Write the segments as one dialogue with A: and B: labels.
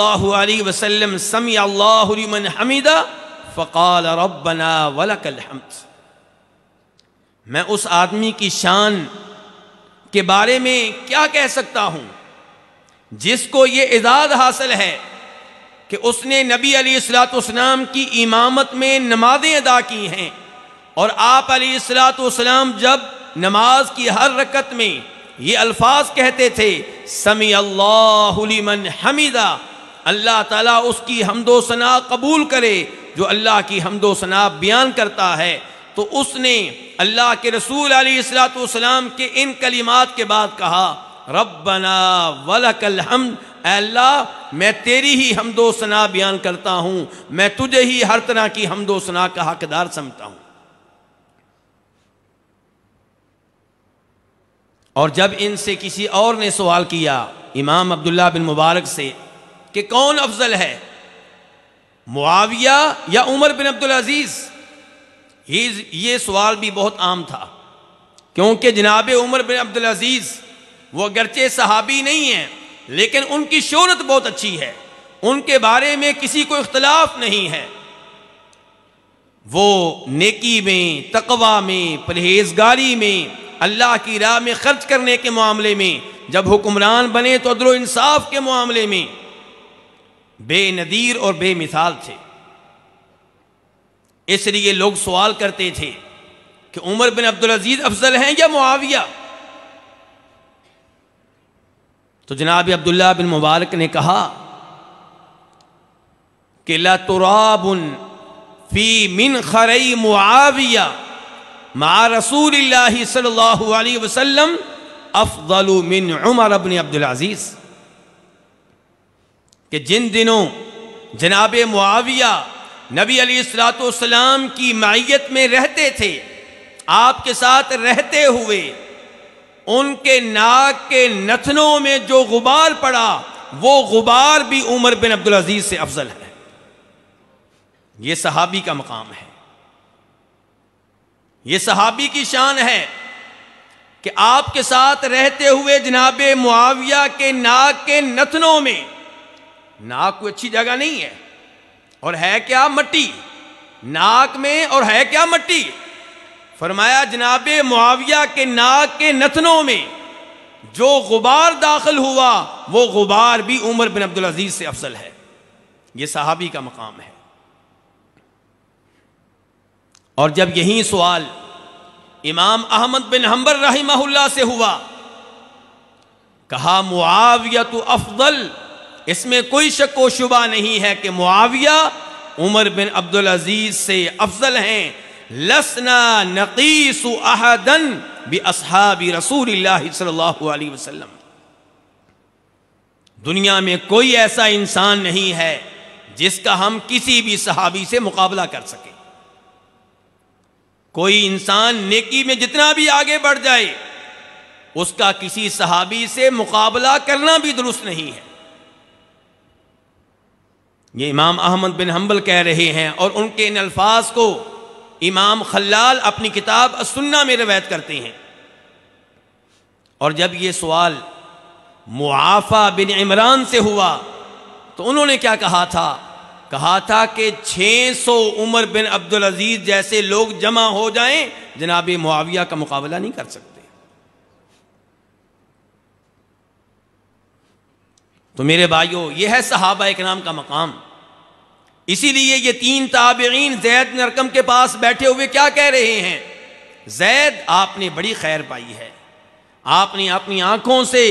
A: لمن حمدا فقال ربنا ولك الحمد मैं उस आदमी की शान के बारे में क्या कह सकता हूं जिसको ये इजाद हासिल है कि उसने नबी अलीसलातम की इमामत में नमाजें अदा की हैं और आप अलीसलातम जब नमाज की हर रकत में ये अल्फाज कहते थे समी अल्लाह हमीदा अल्लाह ताला उसकी हमदो सना कबूल करे जो अल्लाह की हमदो सना बयान करता है तो उसने अल्लाह के रसूल सलाम के इन कलिमात के बाद कहा रबना वलकल हम अल्लाह मैं तेरी ही हमदो सना बयान करता हूँ मैं तुझे ही हर तरह की हमदो सना का हकदार समझता हूं और जब इनसे किसी और ने सवाल किया इमाम अब्दुल्ला बिन मुबारक से कि कौन अफजल है मुआविया या उमर बिन अब्दुल अजीज ये सवाल भी बहुत आम था क्योंकि जनाब उमर बिन अब्दुल अजीज वो अगरचे सहाबी नहीं है लेकिन उनकी शहरत बहुत अच्छी है उनके बारे में किसी को इख्तलाफ नहीं है वो नेकी में तकवा में परहेजगारी में अल्लाह की राह में खर्च करने के मामले में जब हुक्मरान बने तो अदलो इंसाफ के मामले में बेनदीर और बेमिसाल थे इसलिए लोग सवाल करते थे कि उमर बिन अब्दुल अजीज अफजल हैं या मुआविया तो जनाब अब्दुल्ला बिन मुबारक ने कहा कि लतुराबन फी मिन खरई मुआविया मा रसूल सल्लल्लाहु अलैहि वसल्लम अफजल मिन उमर बिन अब्दुल अजीज़ कि जिन दिनों जनाब मुआविया नबी अली सलातम की माइत में रहते थे आपके साथ रहते हुए उनके नाक के नथनों में जो गुबार पड़ा वो गुबार भी उमर बिन अब्दुल अजीज से अफजल है ये सहाबी का मकाम है ये सहाबी की शान है कि आपके साथ रहते हुए जनाब मुआविया के नाक के नथनों में नाक कोई अच्छी जगह नहीं है और है क्या मट्टी नाक में और है क्या मट्टी फरमाया जनाब मुआविया के नाक के नथनों में जो गुबार दाखिल हुआ वो गुबार भी उमर बिन अब्दुल अजीज से अफजल है ये सहाबी का मकाम है और जब यही सवाल इमाम अहमद बिन हम्बर रही से हुआ कहा मुआविया तो अफजल इसमें कोई शक व शुबा नहीं है कि मुआविया उमर बिन अब्दुल अजीज से अफजल हैं लसना नकीस अहदन भी असहाबी रसूल वसल्लम दुनिया में कोई ऐसा इंसान नहीं है जिसका हम किसी भी सहाबी से मुकाबला कर सके कोई इंसान नेकी में जितना भी आगे बढ़ जाए उसका किसी सहाबी से मुकाबला करना भी दुरुस्त नहीं है ये इमाम अहमद बिन हम्बल कह रहे हैं और उनके इन अल्फाज को इमाम खल्लाल अपनी किताब सुन्ना में रवायत करते हैं और जब ये सवाल मुआफ़ा बिन इमरान से हुआ तो उन्होंने क्या कहा था कहा था कि 600 उमर बिन अब्दुल अजीज जैसे लोग जमा हो जाएं जनाब मुआविया का मुकाबला नहीं कर सकते तो मेरे भाइयों यह है सहाबा नाम का मकाम इसीलिए ये तीन ताबरीन जैद नरकम के पास बैठे हुए क्या कह रहे हैं जैद आपने बड़ी खैर पाई है आपने अपनी आंखों से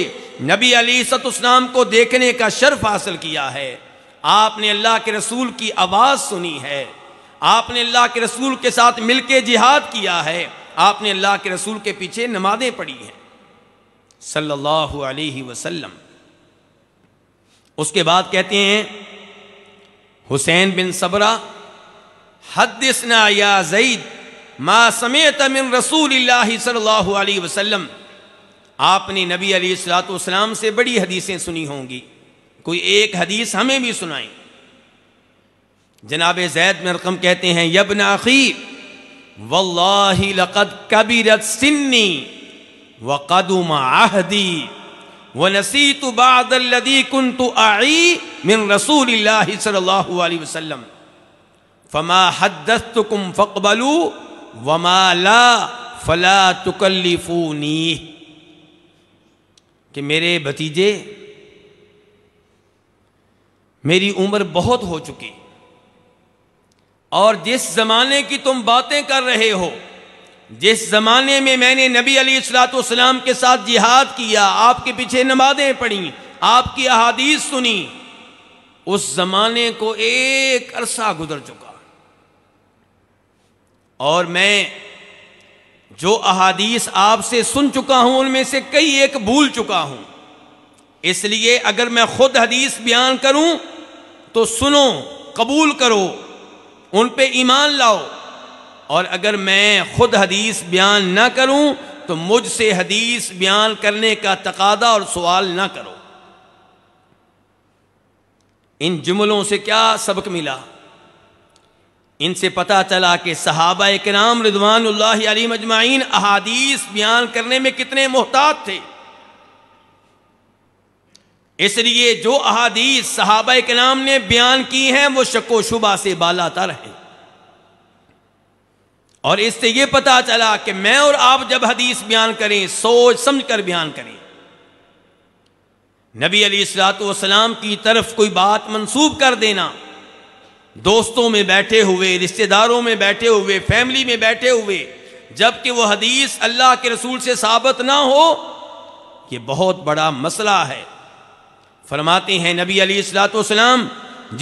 A: नबी अली सतुस्नाम को देखने का शर्फ हासिल किया है आपने अल्लाह के रसूल की आवाज़ सुनी है आपने अल्लाह के रसूल के साथ मिलकर जिहाद किया है आपने अल्लाह के रसूल के पीछे नमाजें पढ़ी हैं सल्लल्लाहु अलैहि वसल्लम उसके बाद कहते हैं हुसैन बिन सबरा हदसना या जईद मा समेत मिन रसूल सल्लल्लाहु अलैहि वसल्लम आपने नबी अली सलाम से बड़ी हदीसें सुनी होंगी कोई एक हदीस हमें भी सुनाई जनाब जैद में रकम कहते हैं यबन अखीब वल्लाकद कबीरत सिन्नी वकदुम आहदी व नसी तो बादी कन तो आई मिन रसूल सल्लाम फमा हदस्त कुम फ़कबलू वमाला फ़ला तुकल्लिफूनी कि मेरे भतीजे मेरी उम्र बहुत हो चुकी और जिस ज़माने की तुम बातें कर रहे हो जिस ज़माने में मैंने नबी अली सलाम के साथ जिहाद किया आपके पीछे नमाजें पढ़ी आपकी अहादीस सुनी उस ज़माने को एक अरसा गुजर चुका और मैं जो अहादीस आपसे सुन चुका हूं उनमें से कई एक भूल चुका हूं इसलिए अगर मैं खुद हदीस बयान करूं तो सुनो कबूल करो उन पे ईमान लाओ और अगर मैं खुद हदीस बयान ना करूं तो मुझसे हदीस बयान करने का तकादा और सवाल ना करो इन जुमलों से क्या सबक मिला इनसे पता चला कि सहाबा के नाम रिजवान अली मजमाइन अहादीस बयान करने में कितने मोहतात थे इसलिए जो अहादीस सहाबा के नाम ने बयान की हैं वो शको शुबा से बाला तर हैं और इससे यह पता चला कि मैं और आप जब हदीस बयान करें सोच समझ कर बयान करें नबी अली सलाम की तरफ कोई बात मंसूब कर देना दोस्तों में बैठे हुए रिश्तेदारों में बैठे हुए फैमिली में बैठे हुए जबकि वह हदीस अल्लाह के रसूल से साबित ना हो यह बहुत बड़ा मसला है फरमाते हैं नबी अली सलाम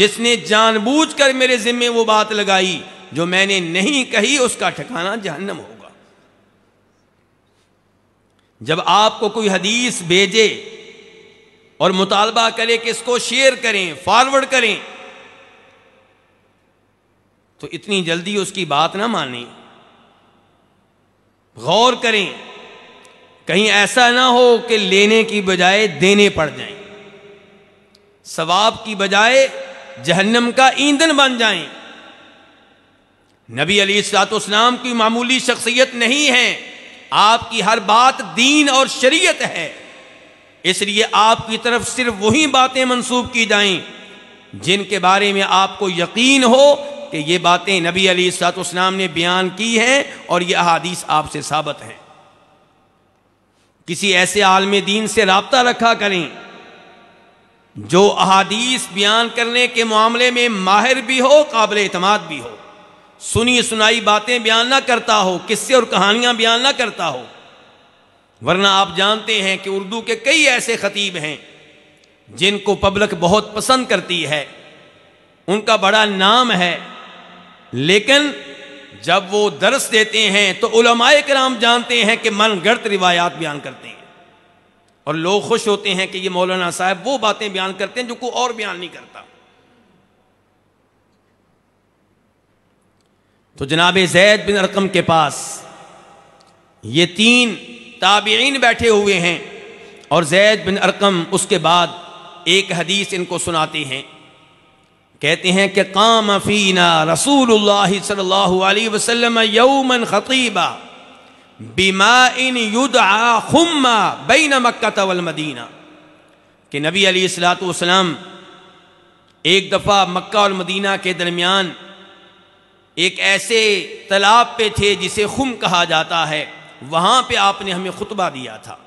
A: जिसने जानबूझ कर मेरे ज़िम्मे वो बात लगाई जो मैंने नहीं कही उसका ठिकाना जहन्नम होगा जब आपको कोई हदीस भेजे और मुतालबा करे कि इसको शेयर करें फॉरवर्ड करें तो इतनी जल्दी उसकी बात ना माने गौर करें कहीं ऐसा ना हो कि लेने की बजाय देने पड़ जाएं, सवाब की बजाय जहन्नम का ईंधन बन जाएं। नबी अली सलातोस्लाम की मामूली शख्सियत नहीं है आपकी हर बात दीन और शरीयत है इसलिए आपकी तरफ सिर्फ वही बातें मंसूब की जाएं जिनके बारे में आपको यकीन हो कि ये बातें नबी अली सलातोस्लाम ने बयान की हैं और ये अहादीस आपसे साबित हैं किसी ऐसे आलम दीन से रबता रखा करें जो अहादीस बयान करने के मामले में माहिर भी हो काबिल अतमाद भी हो सुनी सुनाई बातें बयान ना करता हो किस्से और कहानियां बयान ना करता हो वरना आप जानते हैं कि उर्दू के कई ऐसे खतीब हैं जिनको पब्लिक बहुत पसंद करती है उनका बड़ा नाम है लेकिन जब वो दरस देते हैं तो उलमाए कराम जानते हैं कि मन गर्त रिवायात बयान करते हैं और लोग खुश होते हैं कि ये मौलाना साहब वो बातें बयान करते हैं जो कोई और बयान नहीं करता तो जनाब जैद बिन अरकम के पास ये तीन ताबीन बैठे हुए हैं और जैद बिन अरकम उसके बाद एक हदीस इनको सुनाते हैं कहते हैं कि काम फीना रसूल सल्लल्लाहु अलैहि वसल्लम यौमन खतीबा बिमा इन युदा खुम्मा बैन मक्का तवल मदीना कि नबी अली सलाम एक दफ़ा मक्का और मदीना के दरमियान एक ऐसे तालाब पे थे जिसे खुम कहा जाता है वहां पे आपने हमें खुतबा दिया था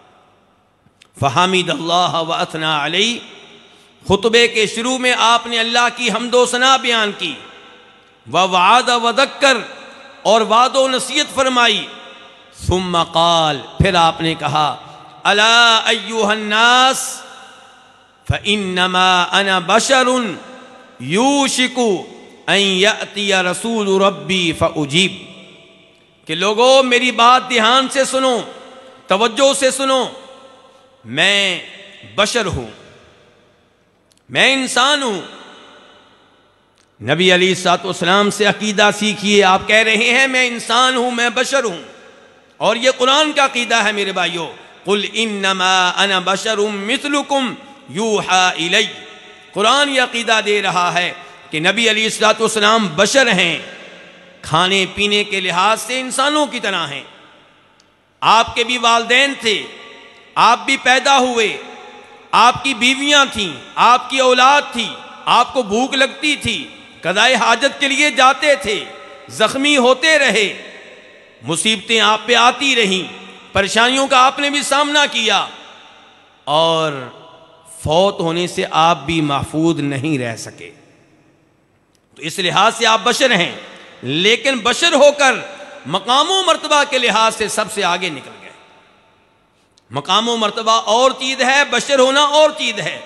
A: फ़हामिद अल्लाह वतना अलई खुतबे के शुरू में आपने अल्लाह की हमदोसना बयान की व वादा वदक्कर और वादो नसीहत फरमाई सुम काल फिर आपने कहा अलास फ़ नमा अना बशरुन यू शिकू या रसूल रब्बी फ़ीब के लोगो मेरी बात ध्यान से सुनो तवज्जो से सुनो मैं बशर हूं मैं इंसान हूं नबी अली सातोसलाम से अकीदा सीखिए आप कह रहे हैं मैं इंसान हूं मैं बशर हूं और यह कुरान का अकीदा है मेरे भाइयों कुल इन अना बशर मिसलुकुम यू हा कुरान ये अकीदा दे रहा है कि नबी अली सलाम बशर हैं खाने पीने के लिहाज से इंसानों की तरह हैं आपके भी वालदेन थे आप भी पैदा हुए आपकी बीवियां थीं आपकी औलाद थी आपको भूख लगती थी कदाए हाजत के लिए जाते थे जख्मी होते रहे मुसीबतें आप पे आती रहीं परेशानियों का आपने भी सामना किया और फौत होने से आप भी महफूज नहीं रह सके तो इस लिहाज से आप बशर हैं लेकिन बशर होकर मकामो मरतबा के लिहाज से सबसे आगे निकल गए मकामो मरतबा और चीज़ है बशर होना और चीज़ है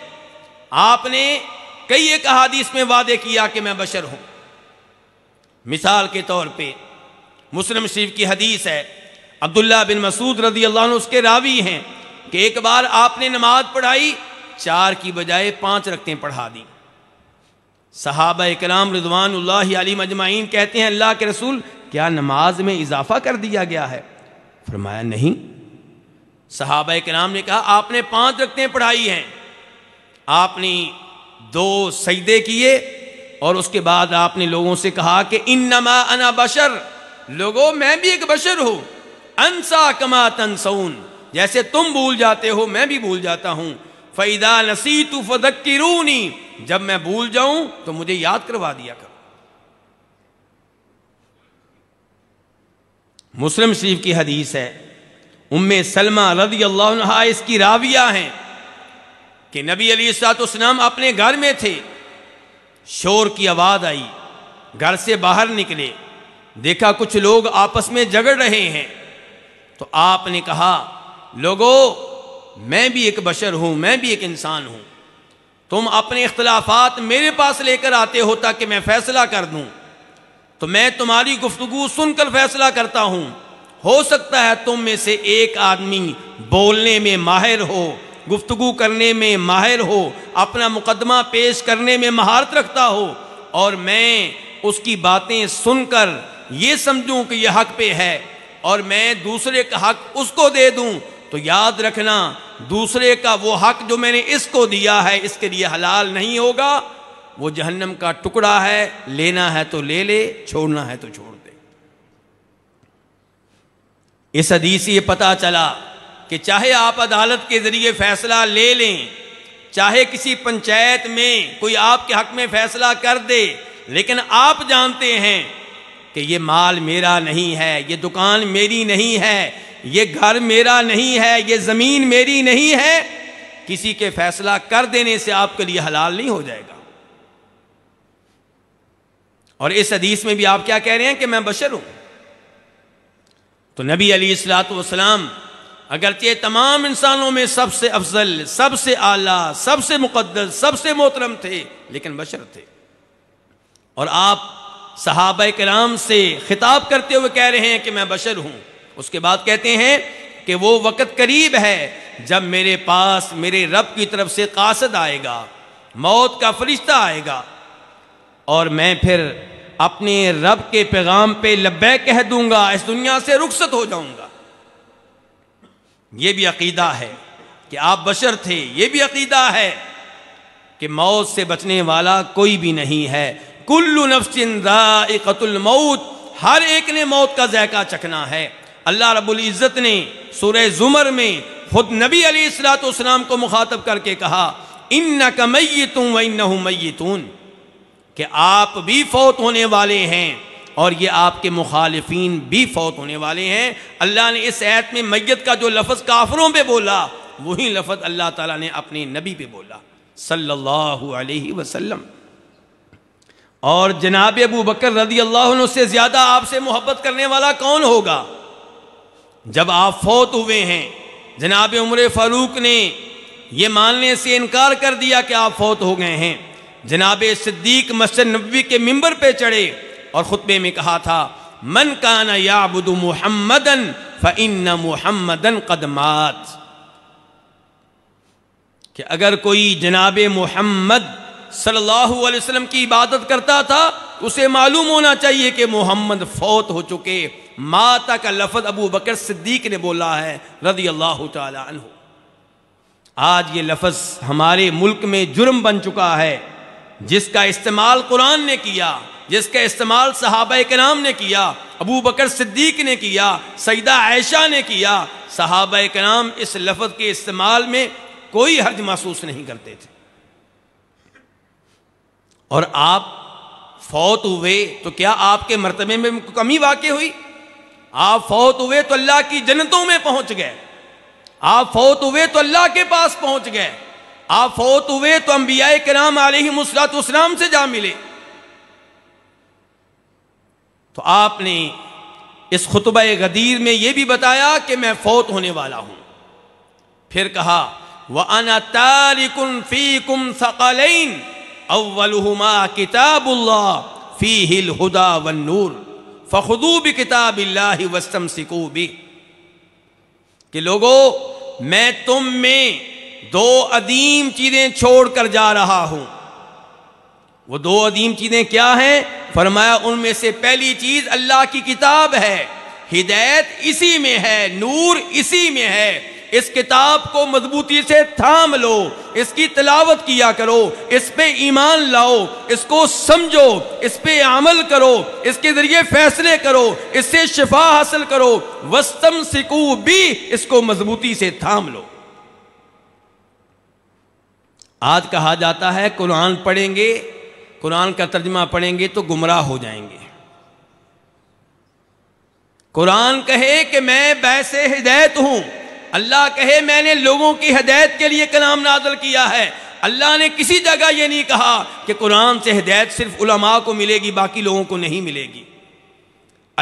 A: आपने कई एक अहादीस में वादे किया कि मैं बशर हूं मिसाल के तौर पर मुस्लिम शरीफ की हदीस है अब्दुल्ला बिन मसूद रजी अल्लाह उसके रावी हैं कि एक बार आपने नमाज पढ़ाई चार की बजाय पांच रखते पढ़ा दी साहब कलाम रिजवान अली मजमाइन कहते हैं अल्लाह के रसूल क्या नमाज में इजाफा कर दिया गया है फरमाया नहीं साहब कलाम ने कहा आपने पांच रखते पढ़ाई हैं आपने दो सईदे किए और उसके बाद आपने लोगों से कहा कि इन नमा अना बशर लोगो मैं भी एक बशर हूं अनसा कमा तनसून जैसे तुम भूल जाते हो मैं भी भूल जाता हूं फ़ैदा नसी तू फदक्रूनी जब मैं भूल जाऊं तो मुझे याद करवा दिया करो मुस्लिम शरीफ की हदीस है उम्म सलमा रदी अल्लाह इसकी राविया हैं कि नबी अली सातम अपने घर में थे शोर की आवाज़ आई घर से बाहर निकले देखा कुछ लोग आपस में झगड़ रहे हैं तो आपने कहा लोगों मैं भी एक बशर हूं मैं भी एक इंसान हूं तुम अपने इख्तलाफात मेरे पास लेकर आते हो ताकि मैं फ़ैसला कर दूं तो मैं तुम्हारी गुफ्तु सुनकर फ़ैसला करता हूं हो सकता है तुम में से एक आदमी बोलने में माहिर हो गुफ्तु करने में माहिर हो अपना मुकदमा पेश करने में महारत रखता हो और मैं उसकी बातें सुनकर ये समझूं कि यह हक पे है और मैं दूसरे का हक उसको दे दूं तो याद रखना दूसरे का वो हक जो मैंने इसको दिया है इसके लिए हलाल नहीं होगा वो जहन्नम का टुकड़ा है लेना है तो ले ले छोड़ना है तो छोड़ दे इस हदीस ये पता चला कि चाहे आप अदालत के ज़रिए फैसला ले लें चाहे किसी पंचायत में कोई आपके हक में फैसला कर दे लेकिन आप जानते हैं कि ये माल मेरा नहीं है ये दुकान मेरी नहीं है ये घर मेरा नहीं है ये ज़मीन मेरी नहीं है किसी के फैसला कर देने से आपके लिए हलाल नहीं हो जाएगा और इस हदीस में भी आप क्या कह रहे हैं कि मैं बशर हूं तो नबी अली सलाम अगरचे तमाम इंसानों में सबसे अफजल सबसे आला सबसे मुकदस सबसे मोहतरम थे लेकिन बशर थे और आप सहाब कराम से खिताब करते हुए कह रहे हैं कि मैं बशर हूं उसके बाद कहते हैं कि वो वक़्त करीब है जब मेरे पास मेरे रब की तरफ से कासद आएगा मौत का फरिश्ता आएगा और मैं फिर अपने रब के पैगाम पे लब्बे कह दूंगा इस दुनिया से रुखसत हो जाऊंगा यह भी अकीदा है कि आप बशर थे यह भी अकीदा है कि मौत से बचने वाला कोई भी नहीं है कुल्लू नफ्सिन मौत हर एक ने मौत का जायका चखना है अल्लाह रब्बुल इज़्ज़त ने सूरह जुमर में खुद नबी अली सलाम को मुखातब करके कहा इन न कमई तुम व इन नई कि आप भी फौत होने वाले हैं और ये आपके मुखालफन भी फौत होने वाले हैं अल्लाह ने इस ऐत में मैत का जो लफ्ज़ काफरों पर बोला वही लफ्ज़ अल्लाह ताला ने अपने नबी पे बोला सल्लल्लाहु अलैहि वसल्लम और जनाब अबू बकर रदी अल्लाह से ज़्यादा आपसे मोहब्बत करने वाला कौन होगा जब आप फौत हुए हैं जनाब उमर फारूक ने यह मानने से इनकार कर दिया कि आप फौत हो गए हैं जनाब सिद्दीक मस्जिद नबी के मंबर पे चढ़े और ख़ुतबे में कहा था मन काना याबुद मुहम्मदन फ़िन मुहम्मदन कदमात कि अगर कोई जनाब मोहम्मद सल्लल्लाहु अलैहि वसल्लम की इबादत करता था तो उसे मालूम होना चाहिए कि मोहम्मद फौत हो चुके माता का लफज अबू बकर सिद्दीक ने बोला है रदी अल्लाह तु आज ये लफज हमारे मुल्क में जुर्म बन चुका है जिसका इस्तेमाल कुरान ने किया जिसका इस्तेमाल सहाबा के नाम ने किया अबू बकर सिद्दीक ने किया सईदा ऐशा ने किया सहाबा के नाम इस लफज के इस्तेमाल में कोई हर्ज महसूस नहीं करते थे और आप फौत हुए तो क्या आपके मरतबे में कमी वाकई हुई आप फौत हुए तो अल्लाह की जन्नतों में पहुंच गए आप फौत हुए तो अल्लाह के पास पहुंच गए आप फौत हुए तो अम्बिया के नाम आलतम से जा मिले तो आपने इस खुतब गदीर में यह भी बताया कि मैं फौत होने वाला हूं फिर कहा वह अना तारिकुन फी कुम किताबुल्ला फी हिल हुदा वन नूर फ़खदू भी किताब वस्तम सिकू भी कि लोगो मैं तुम में दो अदीम चीज़ें छोड़ कर जा रहा हूं वो दो अदीम चीज़ें क्या हैं फरमाया उनमें से पहली चीज़ अल्लाह की किताब है हिदायत इसी में है नूर इसी में है इस किताब को मजबूती से थाम लो इसकी तलावत किया करो इस पे ईमान लाओ इसको समझो इस पे अमल करो इसके ज़रिए फैसले करो इससे शिफा हासिल करो वस्तम सिकू भी इसको मजबूती से थाम लो आज कहा जाता है कुरान पढ़ेंगे कुरान का तर्जमा पढ़ेंगे तो गुमराह हो जाएंगे कुरान कहे कि मैं बैसे हिदायत हूं अल्लाह कहे मैंने लोगों की हदायत के लिए कलाम नाजल किया है अल्लाह ने किसी जगह यह नहीं कहा कि कुरान से हदायत सिर्फ उलमा को मिलेगी बाकी लोगों को नहीं मिलेगी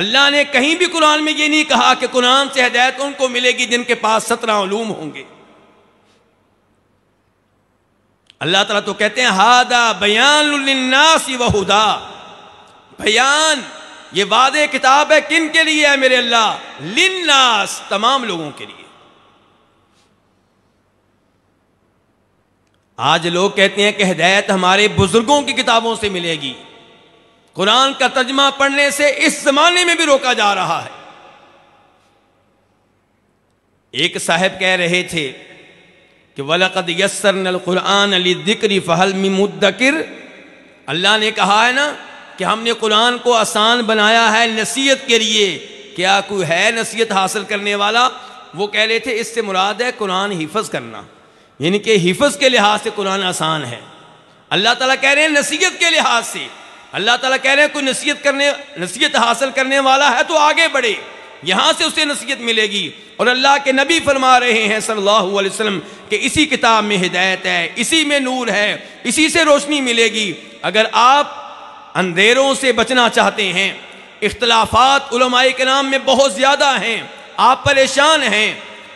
A: अल्लाह ने कहीं भी कुरान में ये नहीं कहा कि कुरान से हदायत उनको मिलेगी जिनके पास सत्रह उलूम होंगे अल्लाह तला तो कहते हैं हादा बयान वहुदा बयान ये वाद किताब है किन के लिए है मेरे अल्लाह लिन्नास तमाम लोगों के लिए आज लोग कहते हैं कि हिदायत हमारे बुजुर्गों की किताबों से मिलेगी कुरान का तर्जमा पढ़ने से इस जमाने में भी रोका जा रहा है एक साहब कह रहे थे कि वलकद यसर कुरान अली दिक्री फहल मुद्दकिर अल्लाह ने कहा है ना कि हमने कुरान को आसान बनाया है नसीहत के लिए क्या कोई है नसीहत हासिल करने वाला वो कह रहे थे इससे मुराद है कुरान हिफज करना यानी कि हिफज के लिहाज से कुरान आसान है अल्लाह ताला कह रहे हैं नसीहत के लिहाज से अल्लाह ताला कह रहे हैं कोई नसीहत करने नसीहत हासिल करने वाला है तो आगे बढ़े यहाँ से उसे नसीहत मिलेगी और अल्लाह के नबी फरमा रहे हैं सल्लल्लाहु अलैहि वसल्लम कि इसी किताब में हिदायत है इसी में नूर है इसी से रोशनी मिलेगी अगर आप अंधेरों से बचना चाहते हैं इख्तलाफात के नाम में बहुत ज़्यादा हैं आप परेशान हैं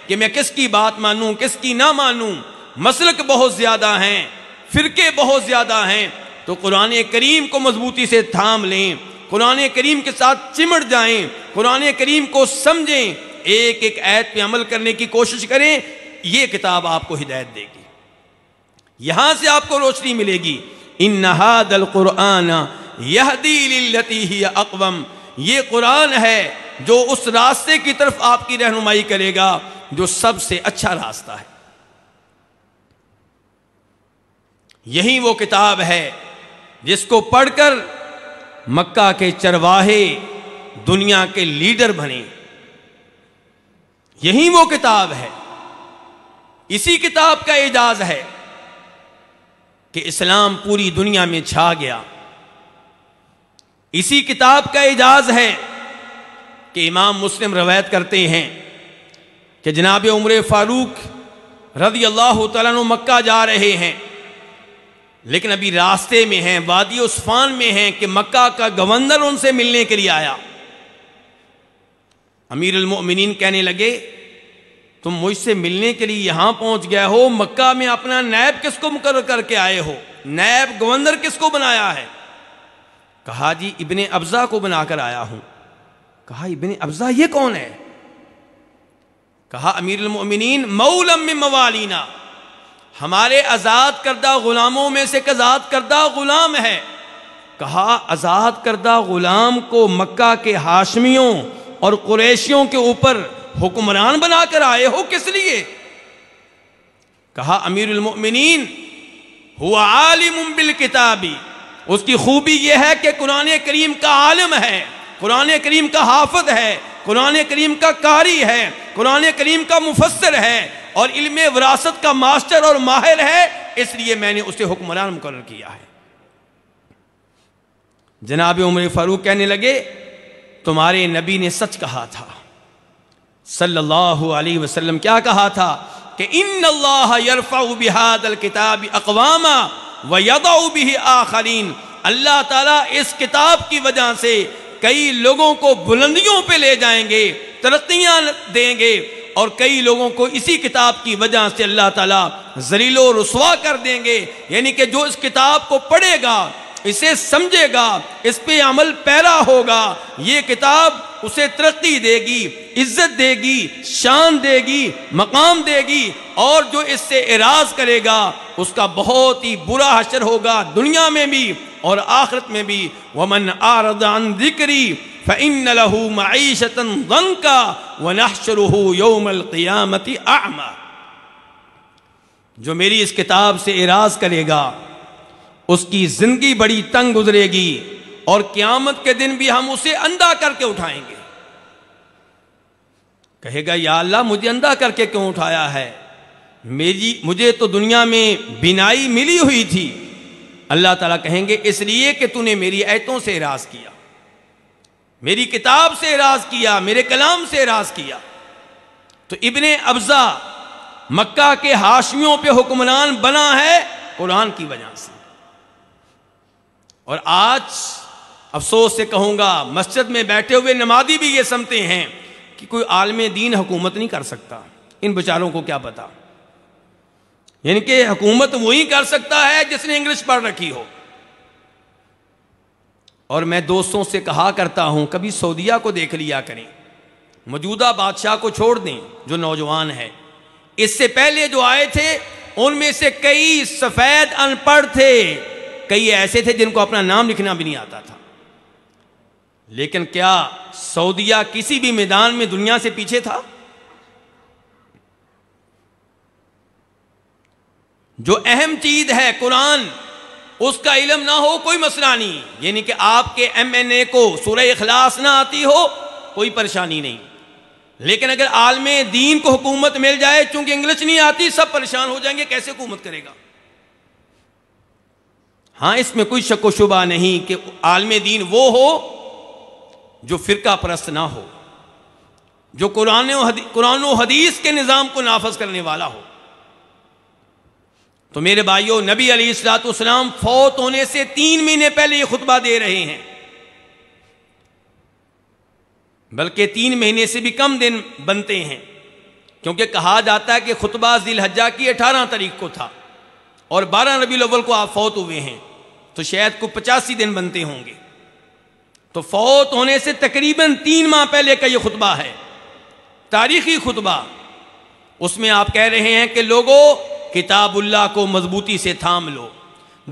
A: कि मैं किसकी बात मानूं किसकी ना मानूं मसलक बहुत ज़्यादा हैं फ़िरके बहुत ज़्यादा हैं तो कुरान करीम को मजबूती से थाम लें कुरान करीम के साथ चिमट जाएं कुरान करीम को समझें एक एक ऐत पे अमल करने की कोशिश करें यह किताब आपको हिदायत देगी यहां से आपको रोशनी मिलेगी इन नहादल कुरान यह दिलती अकवम ये कुरान है जो उस रास्ते की तरफ आपकी रहनुमाई करेगा जो सबसे अच्छा रास्ता है यही वो किताब है जिसको पढ़कर मक्का के चरवाहे दुनिया के लीडर बने यही वो किताब है इसी किताब का एजाज है कि इस्लाम पूरी दुनिया में छा गया इसी किताब का एजाज है कि इमाम मुस्लिम रवायत करते हैं कि जनाब उम्र फारूक रजी अल्लाह तला मक्का जा रहे हैं लेकिन अभी रास्ते में हैं वादी उस्फान में हैं कि मक्का का गवर्नर उनसे मिलने के लिए आया अमीर उलमिन कहने लगे तुम मुझसे मिलने के लिए यहां पहुंच गए हो मक्का में अपना नैब किसको मुकर करके आए हो नैब गवर्नर किसको बनाया है कहा जी इबन अफजा को बनाकर आया हूं कहा इबन अफजा ये कौन है कहा अमीर उलमिन मऊलम में मवालीना हमारे आज़ाद करदा ग़ुलामों में से एक आज़ाद करदा ग़ुलाम है कहा आज़ाद करदा ग़ुलाम को मक्का के हाशमियों और कुरैशियों के ऊपर हुक्मरान बनाकर आए हो किस लिए कहा अमीरमिन हुआ आलिम बिल किताबी उसकी खूबी यह है कि कुरान करीम का आलम है कुरान करीम का हाफत है कुरान करीम का कारी है कुरान करीम का मुफसर है और इल्म वरासत का मास्टर और माहिर है इसलिए मैंने उसे हुक्मरान मुकर किया है जनाब उमर फारूक कहने लगे तुम्हारे नबी ने सच कहा था सल्लल्लाहु अलैहि वसल्लम क्या कहा था कि इन बिहादल किताब अकवामा व यदाउ यदाउबिह आखरीन अल्लाह ताला इस किताब की वजह से कई लोगों को बुलंदियों पे ले जाएंगे तरक्यां देंगे और कई लोगों को इसी किताब की वजह से अल्लाह ताला जरीलो रसुआ कर देंगे यानी कि जो इस किताब को पढ़ेगा इसे समझेगा इस पे अमल पैरा होगा ये किताब उसे तरक्की देगी इज्जत देगी शान देगी मकाम देगी और जो इससे एराज करेगा उसका बहुत ही बुरा हशर होगा दुनिया में भी और आखिरत में भी वमन आरदान जिक्री फ़िन लहू मीशत का वनशरहू योमलक़ियामती आमा जो मेरी इस किताब से इराज करेगा उसकी ज़िंदगी बड़ी तंग गुजरेगी और क़्यामत के दिन भी हम उसे अंधा करके उठाएंगे कहेगा या अल्लाह मुझे अंधा करके क्यों उठाया है मेरी मुझे तो दुनिया में बिनाई मिली हुई थी अल्लाह ताला कहेंगे इसलिए कि तूने मेरी ऐतों से इराज किया मेरी किताब से राज किया मेरे कलाम से राज किया तो इबन अब्जा मक्का के हाशमियों पे हुक्मरान बना है कुरान की वजह से और आज अफसोस से कहूंगा मस्जिद में बैठे हुए नमाजी भी ये समझते हैं कि कोई आलम दीन हुकूमत नहीं कर सकता इन बेचारों को क्या पता इनके हुकूमत वही कर सकता है जिसने इंग्लिश पढ़ रखी हो और मैं दोस्तों से कहा करता हूं कभी सऊदिया को देख लिया करें मौजूदा बादशाह को छोड़ दें जो नौजवान है इससे पहले जो आए थे उनमें से कई सफ़ेद अनपढ़ थे कई ऐसे थे जिनको अपना नाम लिखना भी नहीं आता था लेकिन क्या सऊदिया किसी भी मैदान में दुनिया से पीछे था जो अहम चीज़ है कुरान उसका इलम ना हो कोई मसला नहीं यानी कि आपके एम एन ए को सुर अखलास ना आती हो कोई परेशानी नहीं लेकिन अगर आलम दीन को हुकूमत मिल जाए चूंकि इंग्लिश नहीं आती सब परेशान हो जाएंगे कैसे हुकूमत करेगा हाँ इसमें कोई शक व शुबा नहीं कि आलम दीन वो हो जो फ़िरका परस्त ना हो जो कुरान कुरान हदीस के निज़ाम को नाफज करने वाला हो तो मेरे भाइयों नबी अली सलाम फौत होने से तीन महीने पहले ये खुतबा दे रहे हैं बल्कि तीन महीने से भी कम दिन बनते हैं क्योंकि कहा जाता है कि खुतबा जिलहजा की अठारह तारीख को था और बारह रबी अवल को आप फौत हुए हैं तो शायद को पचासी दिन बनते होंगे तो फौत होने से तकरीबन तीन माह पहले का यह खुतबा है तारीखी खुतबा उसमें आप कह रहे हैं कि लोगों किताबुल्ला को मजबूती से थाम लो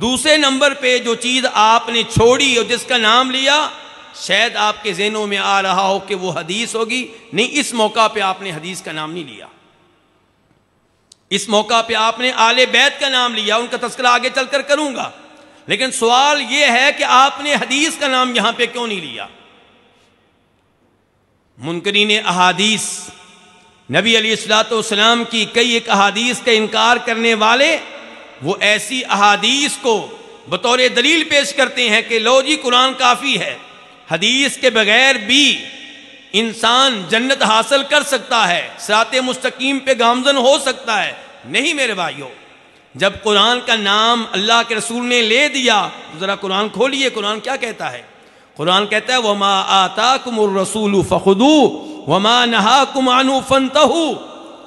A: दूसरे नंबर पे जो चीज़ आपने छोड़ी और जिसका नाम लिया शायद आपके जहनों में आ रहा हो कि वो हदीस होगी नहीं इस मौका पे आपने हदीस का नाम नहीं लिया इस मौका पे आपने आले बैत का नाम लिया उनका तस्करा आगे चलकर करूंगा लेकिन सवाल ये है कि आपने हदीस का नाम यहां पे क्यों नहीं लिया मुनकरीन अहादीस नबी अलीसलाम की कई एक अहादीस का इनकार करने वाले वो ऐसी अहादीस को बतौर दलील पेश करते हैं कि लो जी कुरान काफ़ी है हदीस के बगैर भी इंसान जन्नत हासिल कर सकता है सात मुस्तकीम पे गामजन हो सकता है नहीं मेरे भाइयों जब कुरान का नाम अल्लाह के रसूल ने ले दिया तो ज़रा कुरान खोलिए कुरान क्या कहता है कुरान कहता है वमा आता रसूल फखदू वमा नहा कुमानु फनतहू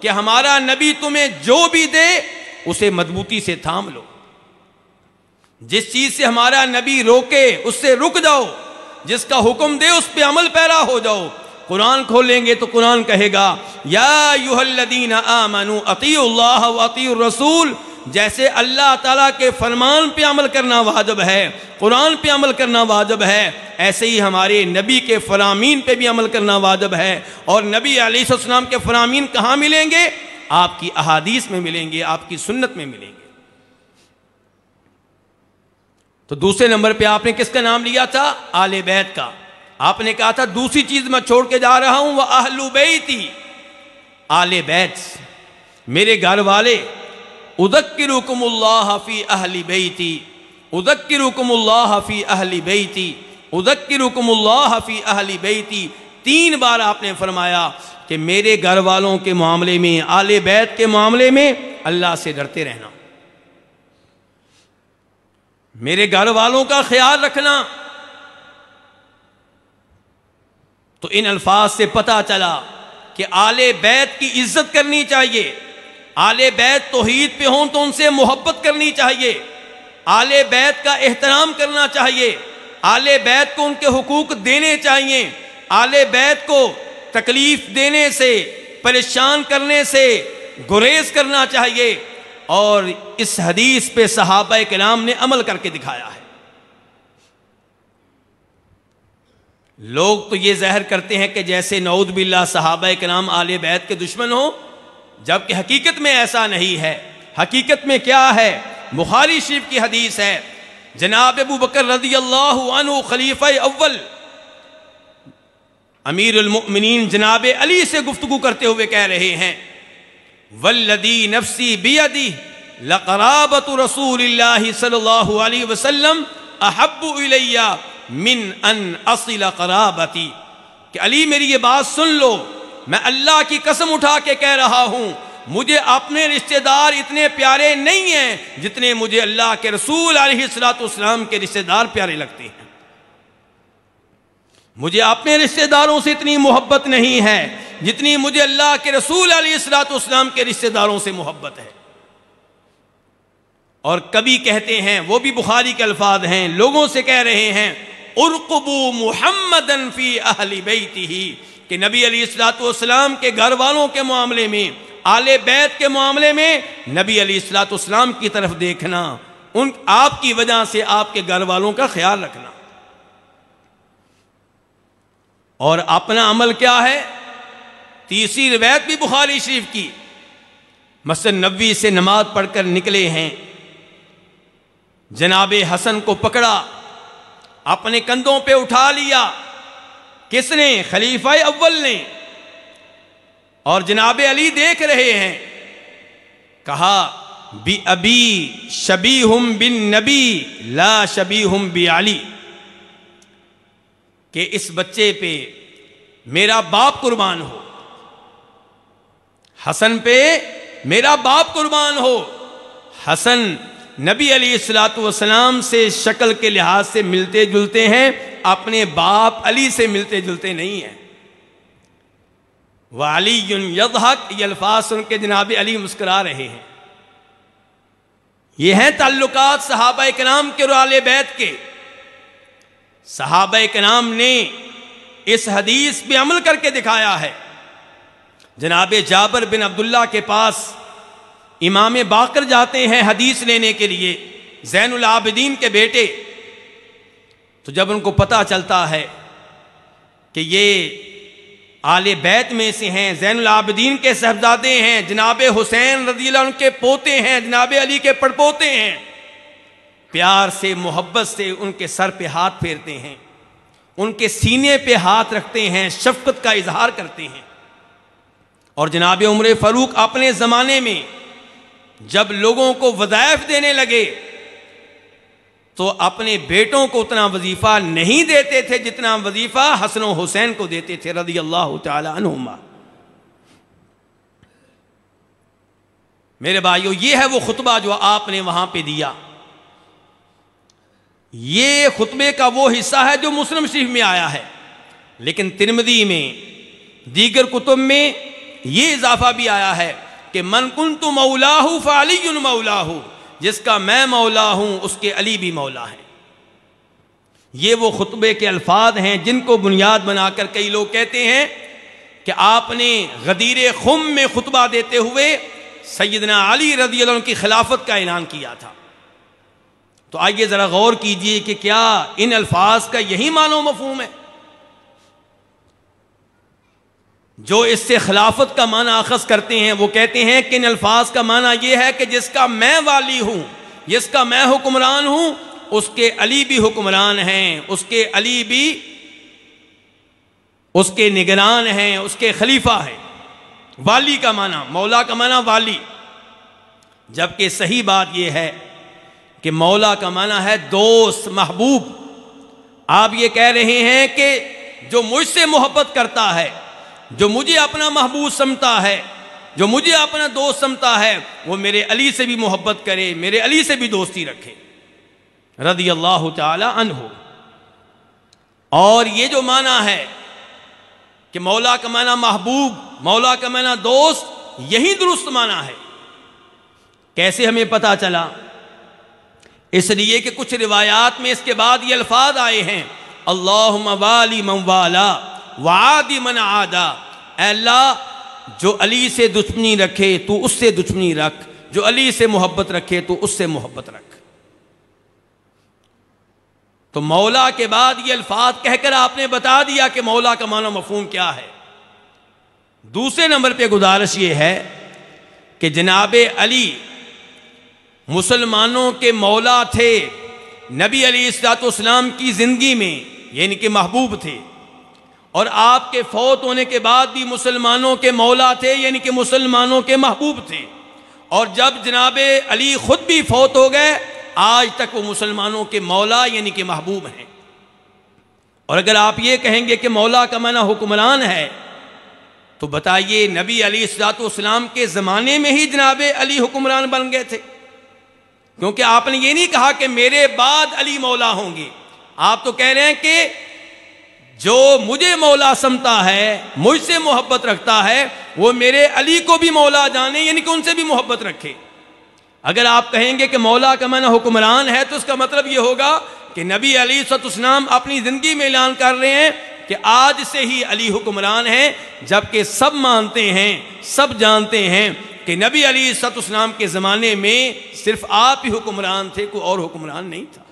A: कि हमारा नबी तुम्हें जो भी दे उसे मजबूती से थाम लो जिस चीज़ से हमारा नबी रोके उससे रुक जाओ जिसका हुक्म दे उस पर अमल पैरा हो जाओ कुरान खोलेंगे तो कुरान कहेगा या यूहल्लदीन आमनु व अतीउर रसूल जैसे अल्लाह ताला के फरमान पे अमल करना वाजब है कुरान पे अमल करना वाजब है ऐसे ही हमारे नबी के फरामीन पे भी अमल करना वाजब है और नबी अलीसम के फरामीन कहाँ मिलेंगे आपकी अहादीस में मिलेंगे आपकी सुन्नत में मिलेंगे तो दूसरे नंबर पे आपने किसका नाम लिया था आले बैत का आपने कहा था दूसरी चीज मैं छोड़ के जा रहा हूं वह आहलू बैती आले बैत मेरे घर वाले हफी अहली बेती हफी अहली बेती हफी अहली बेती तीन बार आपने फरमाया कि मेरे घर वालों के मामले में आले बैत के मामले में अल्लाह से डरते रहना मेरे घर वालों का ख्याल रखना तो इन अल्फाज से पता चला कि आले बैत की इज्जत करनी चाहिए आले बैत तोहीद पे हों तो उनसे मोहब्बत करनी चाहिए आले बैत का एहतराम करना चाहिए आले बैत को उनके हकूक देने चाहिए आले बैत को तकलीफ़ देने से परेशान करने से गुरेज करना चाहिए और इस हदीस पे सहाबा के नाम ने अमल करके दिखाया है लोग तो ये जहर करते हैं कि जैसे नऊद बिल्ला सहाबा के नाम आले बैत के दुश्मन हों जबकि हकीकत में ऐसा नहीं है हकीकत में क्या है बुखारी शरीफ की हदीस है जनाब अबू बकर रजी अल्लाह खलीफा अव्वल उलमिन जनाब अली से गुफ्तु करते हुए कह रहे हैं वल्लदी नफसी बी लकराबत रसूल सल्लल्लाहु मिन अन असिल कराबती अली मेरी ये बात सुन लो मैं अल्लाह की कसम उठा के कह रहा हूँ मुझे अपने रिश्तेदार इतने प्यारे नहीं हैं जितने मुझे अल्लाह के रसूल सलाम के रिश्तेदार प्यारे लगते हैं मुझे अपने रिश्तेदारों से इतनी मोहब्बत नहीं है जितनी मुझे अल्लाह के रसूल सलाम के रिश्तेदारों से मोहब्बत है और कभी कहते हैं वो भी बुखारी के अल्फाज हैं लोगों से कह रहे हैं उर्कबू मुहम्मदी अहली बैती ही कि नबी अली के घर वालों के मामले में आले बैत के मामले में नबी अली की तरफ देखना उन आपकी वजह से आपके घर वालों का ख्याल रखना और अपना अमल क्या है तीसरी रिवायत भी बुखारी शरीफ की मसन नबी से नमाज पढ़कर निकले हैं जनाब हसन को पकड़ा अपने कंधों पे उठा लिया किसने खलीफा अव्वल ने और जनाब अली देख रहे हैं कहा बी अबी शबी हम बिन नबी ला शबी हम बी अली के इस बच्चे पे मेरा बाप कुर्बान हो हसन पे मेरा बाप कुर्बान हो हसन नबी अली सलाम से शक्ल के लिहाज से मिलते जुलते हैं अपने बाप अली से मिलते जुलते नहीं हैं वाली यदहक ये अल्फाज सुन के जनाब अली मुस्करा रहे हैं ये हैं ताल्लुक सहाब नाम के और बैत के सहाब नाम ने इस हदीस पे अमल करके दिखाया है जनाब जाबर बिन अब्दुल्ला के पास इमाम बाकर जाते हैं हदीस लेने के लिए जैन आबदीन के बेटे तो जब उनको पता चलता है कि ये आले बैत में से हैं जैन आबदीन के साहबजादे हैं जनाब हुसैन रजीला उनके पोते हैं जनाब अली के पड़पोते हैं प्यार से मोहब्बत से उनके सर पे हाथ फेरते हैं उनके सीने पे हाथ रखते हैं शफकत का इजहार करते हैं और जनाब उम्र फरूक अपने ज़माने में जब लोगों को वजायफ देने लगे तो अपने बेटों को उतना वजीफा नहीं देते थे जितना वजीफा हसन हुसैन को देते थे रजी अल्लाह तुमा मेरे भाइयों ये है वो खुतबा जो आपने वहां पे दिया ये खुतबे का वो हिस्सा है जो मुस्लिम शरीफ में आया है लेकिन तिरमदी में दीगर कुतुब में ये इजाफा भी आया है कि मनकुन तो मौला हूँ फ़ाली मौला हूँ जिसका मैं मौला हूँ उसके अली भी मौला है ये वो खुतबे के अल्फाज हैं जिनको बुनियाद बनाकर कई लोग कहते हैं कि आपने गदीर खुम में खुतबा देते हुए सैदना अली रदी की खिलाफत का ऐलान किया था तो आइए ज़रा गौर कीजिए कि क्या इन अल्फाज का यही मानो मफहम है जो इससे खिलाफत का माना अखज करते हैं वो कहते हैं कि इन अल्फाज का माना यह है कि जिसका मैं वाली हूँ जिसका मैं हुक्मरान हूँ उसके अली भी हुक्मरान हैं उसके अली भी उसके निगरान हैं उसके खलीफा है वाली का माना मौला का माना वाली जबकि सही बात यह है कि मौला का माना है दोस्त महबूब आप ये कह रहे हैं कि जो मुझसे मोहब्बत करता है जो मुझे अपना महबूब समता है जो मुझे अपना दोस्त समता है वो मेरे अली से भी मोहब्बत करे मेरे अली से भी दोस्ती रखे रदी अल्लाह तन हो और ये जो माना है कि मौला का माना महबूब मौला का माना दोस्त यही दुरुस्त माना है कैसे हमें पता चला इसलिए कि कुछ रिवायात में इसके बाद ये अल्फाज आए हैं अल्लाह मवाली मवाला वादि मन आदा अल्लाह जो अली से दुश्मनी रखे तो उससे दुश्मनी रख जो अली से मोहब्बत रखे तो उससे मोहब्बत रख तो मौला के बाद ये अल्फाज कहकर आपने बता दिया कि मौला का मानो मफहूम क्या है दूसरे नंबर पे गुजारिश ये है कि जनाब अली मुसलमानों के मौला थे नबी अली इस्लाम की ज़िंदगी में यानी कि महबूब थे और आपके फौत होने के बाद भी मुसलमानों के मौला थे यानी कि मुसलमानों के महबूब थे और जब जनाब अली खुद भी फौत हो गए आज तक वो मुसलमानों के मौला यानी कि महबूब हैं और अगर आप ये कहेंगे कि मौला का मना हुक्मरान है तो बताइए नबी अली इस्लाम के ज़माने में ही जनाब अली हुक्मरान बन गए थे क्योंकि आपने ये नहीं कहा कि मेरे बाद अली मौला होंगे आप तो कह रहे हैं कि जो मुझे मौला समता है मुझसे मोहब्बत रखता है वो मेरे अली को भी मौला जाने यानी कि उनसे भी मोहब्बत रखे अगर आप कहेंगे कि मौला का मन हुक्मरान है तो उसका मतलब ये होगा कि नबी अली सतुस्नाम अपनी ज़िंदगी में ऐलान कर रहे हैं कि आज से ही अली हुक्मरान हैं जबकि सब मानते हैं सब जानते हैं कि नबी अली सतुस्नाम के ज़माने में सिर्फ आप ही हुक्मरान थे कोई और हुक्मरान नहीं था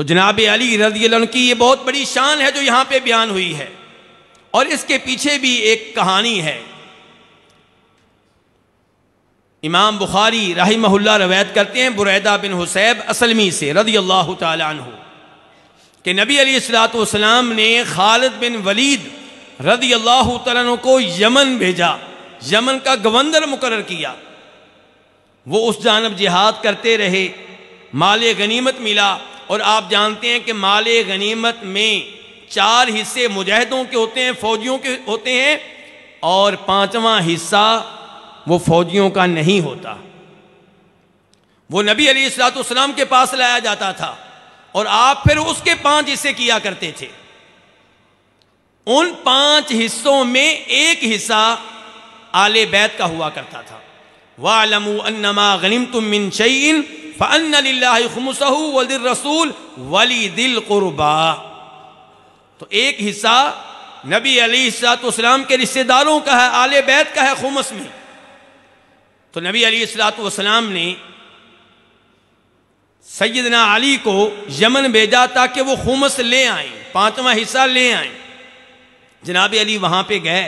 A: तो जनाब अली रजी की ये बहुत बड़ी शान है जो यहाँ पे बयान हुई है और इसके पीछे भी एक कहानी है इमाम बुखारी राही महुल्ला रवायत करते हैं बुरैदा बिन हुसैब असलमी से रदी अल्लाह तु के नबी अलीसलाम ने खालिद बिन वलीद रदी अल्लाह तु को यमन भेजा यमन का गवंदर मुकर किया वो उस जानब जिहाद करते रहे माल गनीमत मिला और आप जानते हैं कि माल गनीमत में चार हिस्से मुजाहिदों के होते हैं फौजियों के होते हैं और पांचवा हिस्सा वो फौजियों का नहीं होता वो नबी अली सलाम के पास लाया जाता था और आप फिर उसके पांच हिस्से किया करते थे उन पांच हिस्सों में एक हिस्सा आले बैत का हुआ करता था वालमू अन्नमा गनीम तुम मिन शईन फ़नलामसहू वलिर रसूल वली दिल क़ुरबा तो एक हिस्सा नबी अली सलाम के रिश्तेदारों का है आल बैत का है खुमस में तो नबी अली सलाम ने सैदना अली को यमन भेजा ताकि वो खुमस ले आए पाँचवा हिस्सा ले आए जनाब अली वहाँ पे गए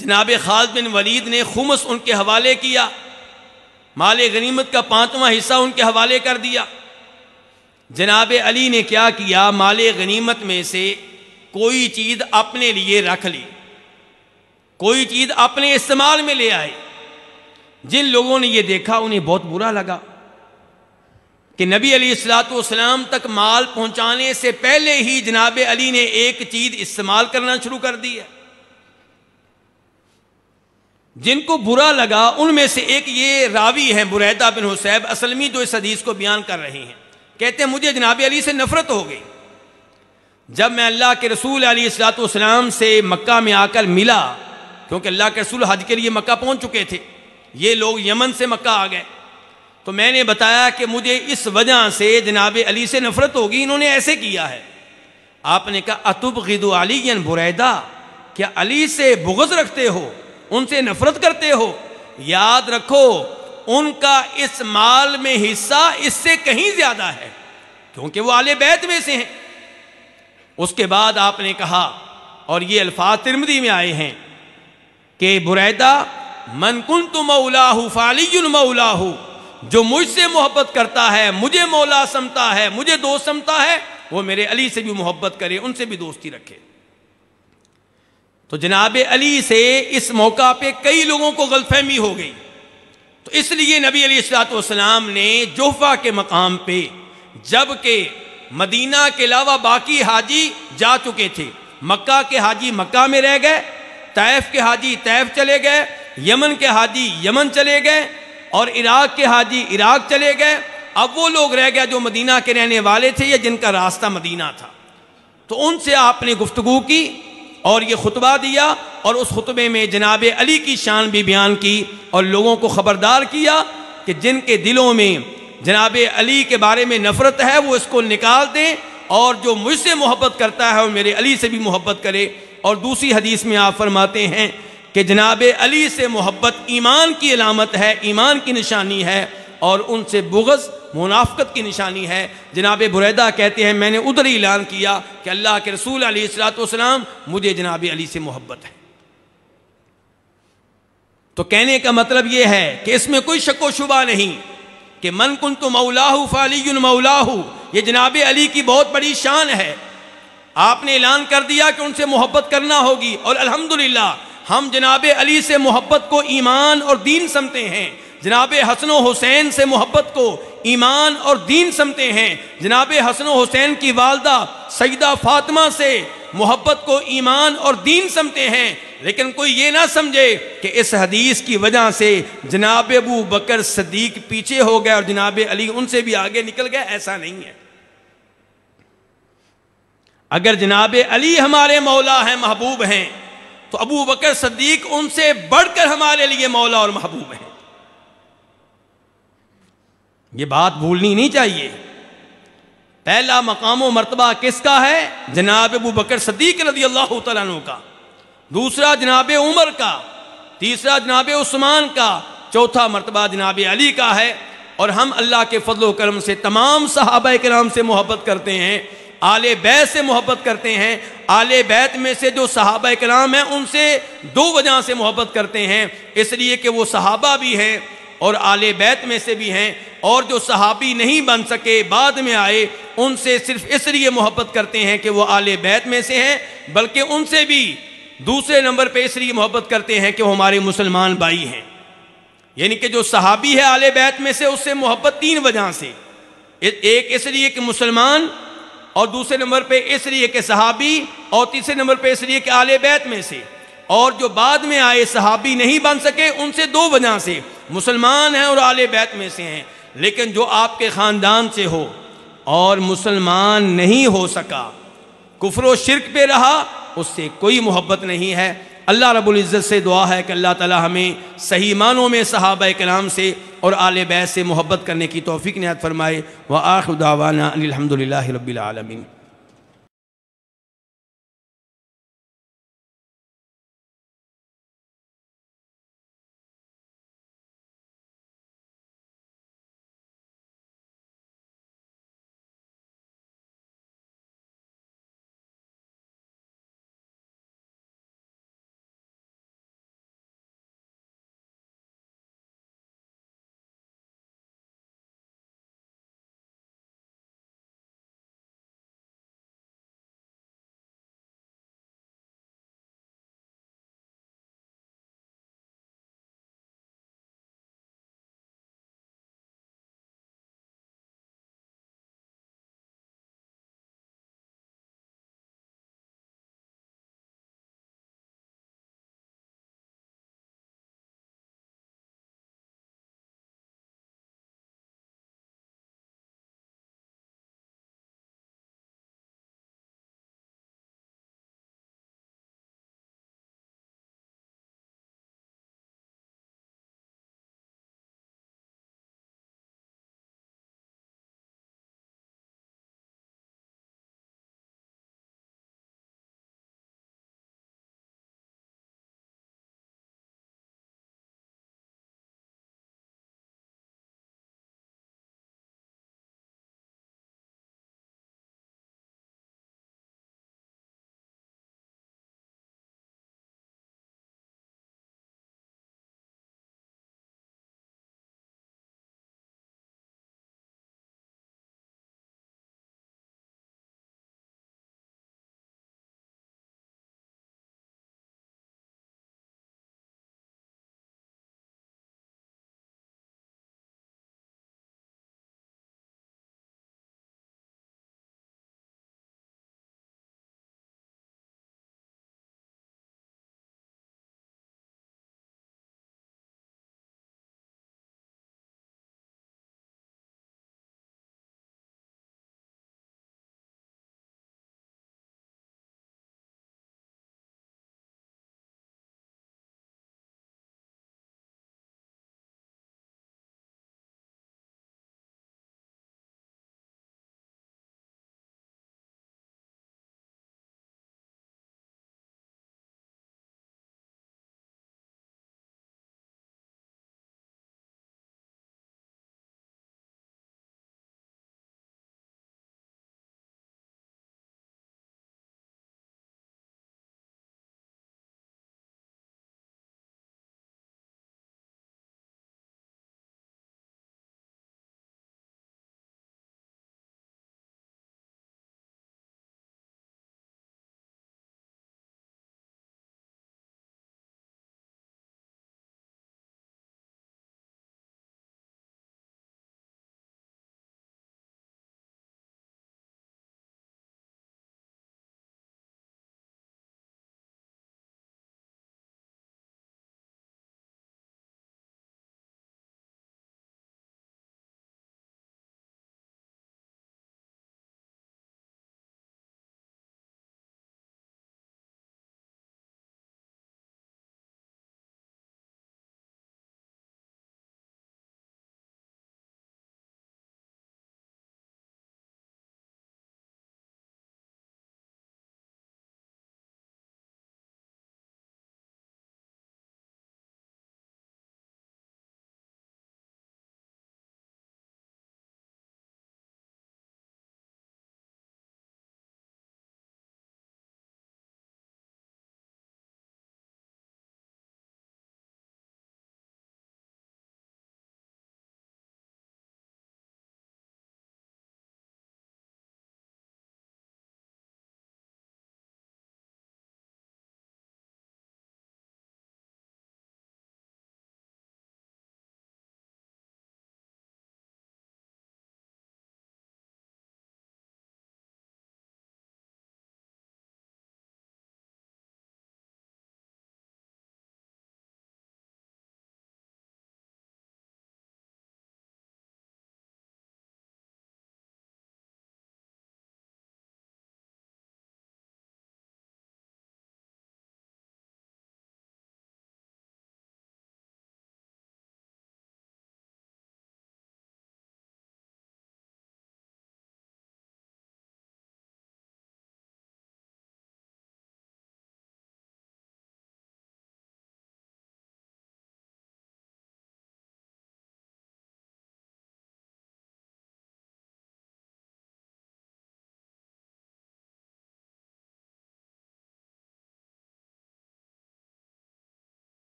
A: जनाब खास बिन वलीद ने खुमस उनके हवाले किया माल गनीमत का पाँचवा हिस्सा उनके हवाले कर दिया जनाब अली ने क्या किया माल गनीमत में से कोई चीज़ अपने लिए रख ली कोई चीज़ अपने इस्तेमाल में ले आए जिन लोगों ने यह देखा उन्हें बहुत बुरा लगा कि नबी अली सलाम तक माल पहुंचाने से पहले ही जनाब अली ने एक चीज़ इस्तेमाल करना शुरू कर दी है जिनको बुरा लगा उनमें से एक ये रावी है बुरैदा बिन हुसैब असलमी जो इस हदीस को बयान कर रहे हैं कहते हैं मुझे जनाब अली से नफरत हो गई जब मैं अल्लाह के रसूल अलीसलाम से मक्का में आकर मिला क्योंकि अल्लाह के रसूल हज के लिए मक्का पहुंच चुके थे ये लोग यमन से मक्का आ गए तो मैंने बताया कि मुझे इस वजह से जनाब अली से नफरत होगी इन्होंने ऐसे किया है आपने कहा अतुब गिदो अली बुरैदा क्या अली से बुगज रखते हो उनसे नफरत करते हो याद रखो उनका इस माल में हिस्सा इससे कहीं ज्यादा है क्योंकि वो आले बैत में से हैं उसके बाद आपने कहा और ये अल्फाज तिरमदी में आए हैं कि बुरैदा मनकुन तो मऊलाहू फालीजुल मऊलाहू जो मुझसे मोहब्बत करता है मुझे मौला समता है मुझे दोस्त समता है वो मेरे अली से भी मोहब्बत करे उनसे भी दोस्ती रखे तो जनाब अली से इस मौका पे कई लोगों को गलतफहमी हो गई तो इसलिए नबी अली सलाम ने जोहफा के मकाम पर जबकि मदीना के अलावा बाकी हाजी जा चुके थे मक्का के हाजी मक्का में रह गए तैफ के हाजी तैफ चले गए यमन के हाजी यमन चले गए और इराक के हाजी इराक चले गए अब वो लोग रह गए जो मदीना के रहने वाले थे या जिनका रास्ता मदीना था तो उनसे आपने गुफ्तगु की और ये खुतबा दिया और उस खुतबे में जनाब अली की शान भी बयान की और लोगों को ख़बरदार किया कि जिनके दिलों में जनाब अली के बारे में नफ़रत है वो इसको निकाल दें और जो मुझसे मोहब्बत करता है वो मेरे अली से भी मोहब्बत करे और दूसरी हदीस में आप फरमाते हैं कि जनाब अली से मोहब्बत ईमान की अलामत है ईमान की निशानी है और उनसे बुगज़ मुनाफ़त की निशानी है जनाब बुरैदा कहते हैं मैंने उधर ही ऐलान किया कि अल्लाह के रसूल सलाम मुझे जनाब अली से मोहब्बत है तो कहने का मतलब यह है कि इसमें कोई शको शुबा नहीं कि मन कुन तो मऊलाहू फ़ाली मऊलाहू ये जनाब अली की बहुत बड़ी शान है आपने ऐलान कर दिया कि उनसे मोहब्बत करना होगी और अल्हम्दुलिल्लाह हम जनाब अली से मोहब्बत को ईमान और दीन समझते हैं जनाब हसन हुसैन से मोहब्बत को ईमान और दीन समते हैं जनाब हसन हुसैन की वालदा सईदा फातमा से मोहब्बत को ईमान और दीन समते हैं लेकिन कोई ये ना समझे कि इस हदीस की वजह से जनाब अबू बकर सदीक पीछे हो गए और जनाब अली उनसे भी आगे निकल गए ऐसा नहीं है अगर जनाब अली हमारे मौला हैं महबूब हैं तो अबू बकर सदीक उनसे बढ़कर हमारे लिए मौला और महबूब हैं ये बात भूलनी नहीं चाहिए पहला मकाम मरतबा किसका है जनाब अबू बकर सदीक रदी अल्लाह तु का दूसरा जनाब उमर का तीसरा जनाब उस्मान का चौथा मरतबा जनाब अली का है और हम अल्लाह के फजल करम से तमाम सहाबा नाम से मोहब्बत करते हैं आले बैत से मोहब्बत करते हैं आले बैत में से जो सहाबा कराम हैं उनसे दो वजह से मोहब्बत करते हैं इसलिए कि वो सहाबा भी हैं और आले बैत में से भी हैं और जो सहाबी नहीं बन सके बाद में आए उनसे सिर्फ इसलिए मोहब्बत करते हैं कि वो आले बैत में से हैं बल्कि उनसे भी दूसरे नंबर पे इसलिए मोहब्बत करते हैं कि वो हमारे मुसलमान भाई हैं यानी कि जो सहाबी है आले बैत में से उससे मोहब्बत तीन वजह से एक इसलिए कि मुसलमान और दूसरे नंबर पर इसलिए कि सहाबी और तीसरे नंबर पर इसलिए कि आले बैत में से और जो बाद में आए सहाबी नहीं बन सके उनसे दो वजह से मुसलमान हैं और आले बैत में से हैं लेकिन जो आपके ख़ानदान से हो और मुसलमान नहीं हो सका कुफर शिरक पे रहा उससे कोई मोहब्बत नहीं है अल्लाह रबुल्ज़त से दुआ है कि अल्लाह ताला हमें सही मानों में सहाब कलाम से और आले बैत से मोहब्बत करने की तोफ़ी नहत फरमाए व आखुदावाना अलहमदिल्ला